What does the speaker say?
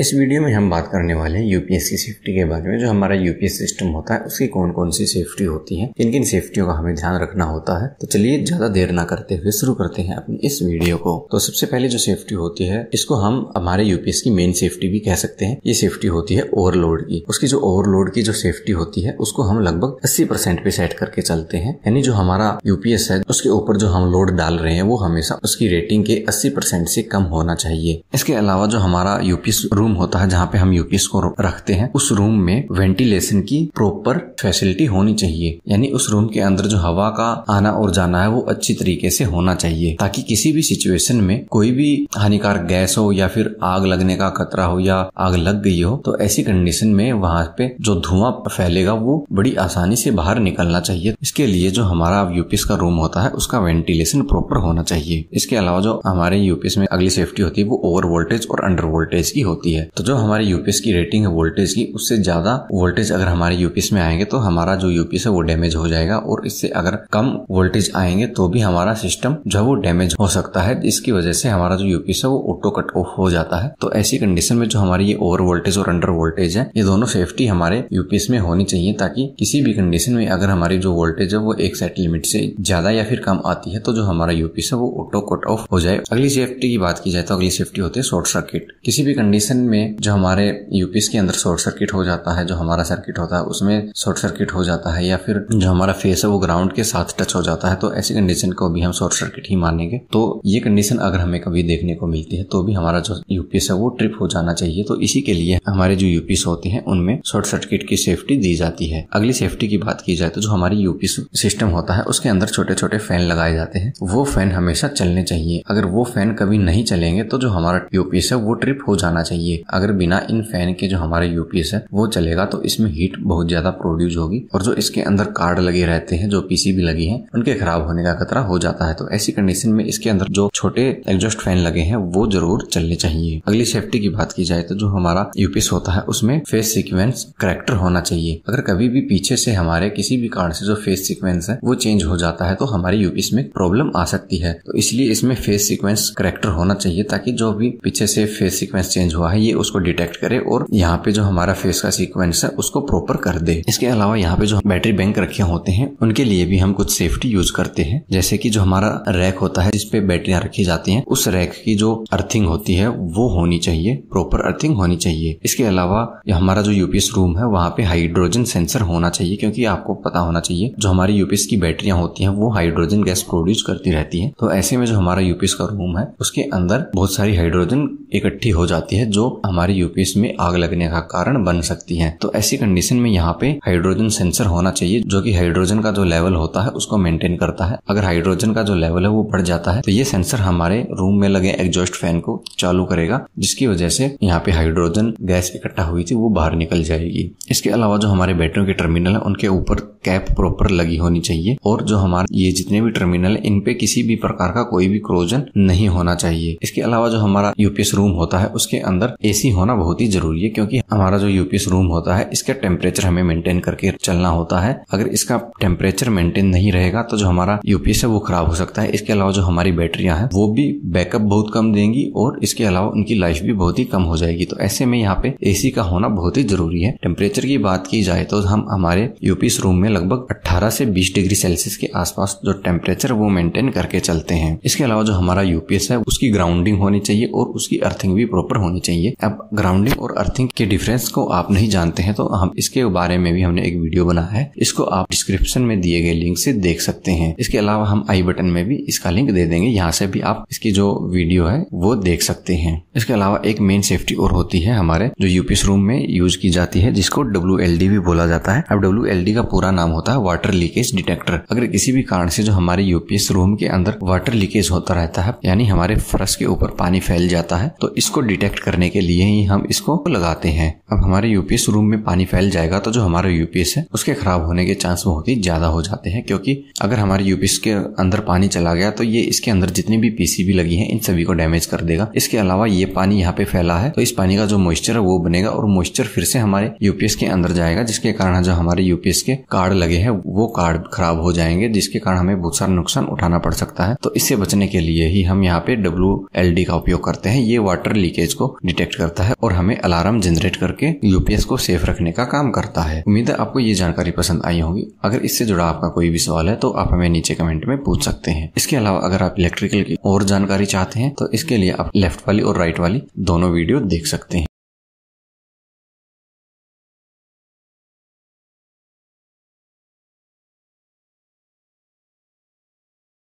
इस वीडियो में हम बात करने वाले हैं यूपीएस की सेफ्टी के बारे में जो हमारा यूपीएस सिस्टम होता है उसकी कौन कौन सी सेफ्टी होती है किन किन सेफ्टियों का हमें ध्यान रखना होता है तो चलिए ज्यादा देर ना करते हुए शुरू करते हैं अपनी इस वीडियो को तो सबसे पहले जो सेफ्टी होती है इसको हम हमारे यूपीएस की मेन सेफ्टी भी कह सकते हैं ये सेफ्टी होती है ओवरलोड की उसकी जो ओवरलोड की जो सेफ्टी होती है उसको हम लगभग अस्सी पे सेट करके चलते हैं यानी जो हमारा यूपीएस है उसके ऊपर जो हम लोड डाल रहे हैं वो हमेशा उसकी रेटिंग के अस्सी से कम होना चाहिए इसके अलावा जो हमारा यूपीएस रूम होता है जहाँ पे हम यूपीएस को रखते हैं उस रूम में वेंटिलेशन की प्रॉपर फैसिलिटी होनी चाहिए यानी उस रूम के अंदर जो हवा का आना और जाना है वो अच्छी तरीके से होना चाहिए ताकि किसी भी सिचुएशन में कोई भी हानिकारक गैस हो या फिर आग लगने का खतरा हो या आग लग गई हो तो ऐसी कंडीशन में वहां पे जो धुआं फैलेगा वो बड़ी आसानी से बाहर निकलना चाहिए इसके लिए जो हमारा यूपीएस का रूम होता है उसका वेंटिलेशन प्रॉपर होना चाहिए इसके अलावा जो हमारे यूपीएस में अगली सेफ्टी होती है वो ओवर वोल्टेज और अंडर वोल्टेज की होती है है तो जो हमारी यूपीएस की रेटिंग है वोल्टेज की उससे ज्यादा वोल्टेज अगर हमारे यूपीएस में आएंगे तो हमारा जो यूपीएस है वो डैमेज हो जाएगा और इससे अगर कम वोल्टेज आएंगे तो भी हमारा सिस्टम जो है वो डैमेज हो सकता है जिसकी वजह से हमारा जो यूपीएस है वो ऑटो कट ऑफ हो जाता है तो ऐसी कंडीशन में जो हमारी ये ओवर वोल्टेज और अंडर वोल्टेज है ये दोनों सेफ्टी हमारे यूपीएस में होनी चाहिए ताकि किसी भी कंडीशन में अगर हमारी जो वोल्टेज है वो एक सेट लिमिट से ज्यादा या फिर कम आती है तो जो हमारा यूपीएस है वो ऑटो कट ऑफ हो जाए अगली सेफ्टी की बात की जाए तो अगली सेफ्टी होती है शॉर्ट सर्किट किसी भी कंडीशन में जो हमारे यूपीएस के अंदर शॉर्ट सर्किट हो जाता है जो हमारा सर्किट होता है उसमें शॉर्ट सर्किट हो जाता है या फिर जो हमारा फेस है वो ग्राउंड के साथ टच हो जाता है तो ऐसी कंडीशन को भी हम शॉर्ट सर्किट ही मानेंगे तो ये कंडीशन अगर हमें कभी देखने को मिलती है तो भी हमारा जो यूपीएस है वो ट्रिप हो जाना चाहिए तो इसी के लिए हमारे जो यूपीएस होते हैं उनमें शॉर्ट सर्किट की सेफ्टी दी जाती है अगली सेफ्टी की बात की जाए तो जो हमारी यूपीएस सिस्टम होता है उसके अंदर छोटे छोटे फैन लगाए जाते हैं वो फैन हमेशा चलने चाहिए अगर वो फैन कभी नहीं चलेंगे तो जो हमारा यूपीएस है वो ट्रिप हो जाना चाहिए चाहिए अगर बिना इन फैन के जो हमारे यूपीएस है वो चलेगा तो इसमें हीट बहुत ज्यादा प्रोड्यूस होगी और जो इसके अंदर कार्ड लगे रहते हैं जो पीसी भी लगी है उनके खराब होने का खतरा हो जाता है तो ऐसी कंडीशन में इसके अंदर जो छोटे एग्जॉस्ट फैन लगे हैं वो जरूर चलने चाहिए अगली सेफ्टी की बात की जाए तो जो हमारा यूपीएस होता है उसमें फेस सिक्वेंस करेक्टर होना चाहिए अगर कभी भी पीछे से हमारे किसी भी कारण से जो फेस सिक्वेंस है वो चेंज हो जाता है तो हमारे यूपीएस में प्रॉब्लम आ सकती है तो इसलिए इसमें फेस सिक्वेंस करेक्टर होना चाहिए ताकि जो भी पीछे से फेस सिक्वेंस चेंज हुआ है ये उसको डिटेक्ट करे और यहाँ पे जो हमारा फेस का सीक्वेंस है उसको प्रॉपर कर दे इसके अलावा यहाँ पे जो बैटरी बैंक रखे होते हैं उनके लिए भी हम कुछ सेफ्टी यूज करते हैं जैसे की जो हमारा रैक होता है जिसपे बैटरियां रखी जाती है उस रैक की जो अर्थिंग होती है वो होनी चाहिए प्रॉपर अर्थिंग होनी चाहिए इसके अलावा हमारा जो यूपीएस रूम है वहाँ पे हाइड्रोजन सेंसर होना चाहिए क्योंकि आपको पता होना चाहिए जो हमारी यूपीएस की बैटरियां होती हैं वो हाइड्रोजन गैस प्रोड्यूस करती रहती है तो ऐसे में जो हमारा यूपीएस का रूम है उसके अंदर बहुत सारी हाइड्रोजन इकट्ठी हो जाती है जो हमारे यूपीएस में आग लगने का कारण बन सकती है तो ऐसी कंडीशन में यहाँ पे हाइड्रोजन सेंसर होना चाहिए जो कि हाइड्रोजन का जो लेवल होता है उसको मेंटेन करता है अगर हाइड्रोजन का जो लेवल है वो बढ़ जाता है तो ये सेंसर हमारे रूम में लगे एग्जॉस्ट फैन को चालू करेगा जिसकी वजह से यहाँ पे हाइड्रोजन गैस इकट्ठा हुई थी वो बाहर निकल जाएगी इसके अलावा जो हमारे बैटरियों के टर्मिनल है उनके ऊपर कैप प्रॉपर लगी होनी चाहिए और जो हमारे ये जितने भी टर्मिनल है इनपे किसी भी प्रकार का कोई भी क्रोजन नहीं होना चाहिए इसके अलावा जो हमारा यूपीएस रूम होता है उसके अंदर एसी होना बहुत ही जरूरी है क्योंकि हमारा जो यूपीएस रूम होता है इसका टेम्परेचर हमें मेंटेन करके चलना होता है अगर इसका टेम्परेचर मेंटेन नहीं रहेगा तो जो हमारा यूपीएस है वो खराब हो सकता है इसके अलावा जो हमारी बैटरियां हैं वो भी बैकअप बहुत कम देंगी और इसके अलावा उनकी लाइफ भी बहुत ही कम हो जाएगी तो ऐसे में यहाँ पे एसी का होना बहुत ही जरूरी है टेम्परेचर की बात की जाए तो हम हमारे यूपीएस रूम में लगभग अट्ठारह से बीस डिग्री सेल्सियस के आसपास जो टेम्परेचर वो मेंटेन करके चलते हैं इसके अलावा जो हमारा यूपीएस है उसकी ग्राउंडिंग होनी चाहिए और उसकी अर्थिंग भी प्रॉपर होनी चाहिए चाहिए अब ग्राउंडिंग और अर्थिंग के डिफरेंस को आप नहीं जानते हैं तो हम इसके बारे में भी हमने एक वीडियो बनाया है इसको आप डिस्क्रिप्शन में दिए गए लिंक से देख सकते हैं इसके अलावा हम आई बटन में भी इसका लिंक दे देंगे यहाँ से भी आप इसकी जो वीडियो है वो देख सकते हैं इसके अलावा एक मेन सेफ्टी और होती है हमारे जो यूपीएस रूम में यूज की जाती है जिसको डब्ल्यू भी बोला जाता है अब डब्ल्यू का पूरा नाम होता है वाटर लीकेज डिटेक्टर अगर किसी भी कारण से जो हमारे यूपीएस रूम के अंदर वाटर लीकेज होता रहता है यानी हमारे फर्श के ऊपर पानी फैल जाता है तो इसको डिटेक्ट करने के लिए ही हम इसको लगाते हैं अब हमारे यूपीएस रूम में पानी फैल जाएगा तो जो हमारा यूपीएस है उसके खराब होने के चांस बहुत ही ज्यादा हो जाते हैं क्योंकि अगर हमारे यूपीएस के अंदर पानी चला गया तो ये इसके अंदर जितनी भी पीसीबी लगी है इन सभी को डैमेज कर देगा इसके अलावा ये पानी यहाँ पे फैला है तो इस पानी का जो मॉइस्चर है वो बनेगा और मॉइस्चर फिर से हमारे यूपीएस के अंदर जाएगा जिसके कारण जो हमारे यूपीएस के कार्ड लगे हैं वो कार्ड खराब हो जाएंगे जिसके कारण हमें बहुत सारा नुकसान उठाना पड़ सकता है तो इससे बचने के लिए ही हम यहाँ पे डब्ल्यू का उपयोग करते हैं ये वाटर लीकेज को डिटेक्ट डिटेक्ट करता है और हमें अलार्म जनरेट करके यूपीएस को सेफ रखने का काम करता है उम्मीद है आपको ये जानकारी पसंद आई होगी अगर इससे जुड़ा आपका कोई भी सवाल है तो आप हमें नीचे कमेंट में पूछ सकते हैं इसके अलावा अगर आप इलेक्ट्रिकल की और जानकारी चाहते हैं तो इसके लिए आप लेफ्ट वाली और राइट वाली दोनों वीडियो देख सकते हैं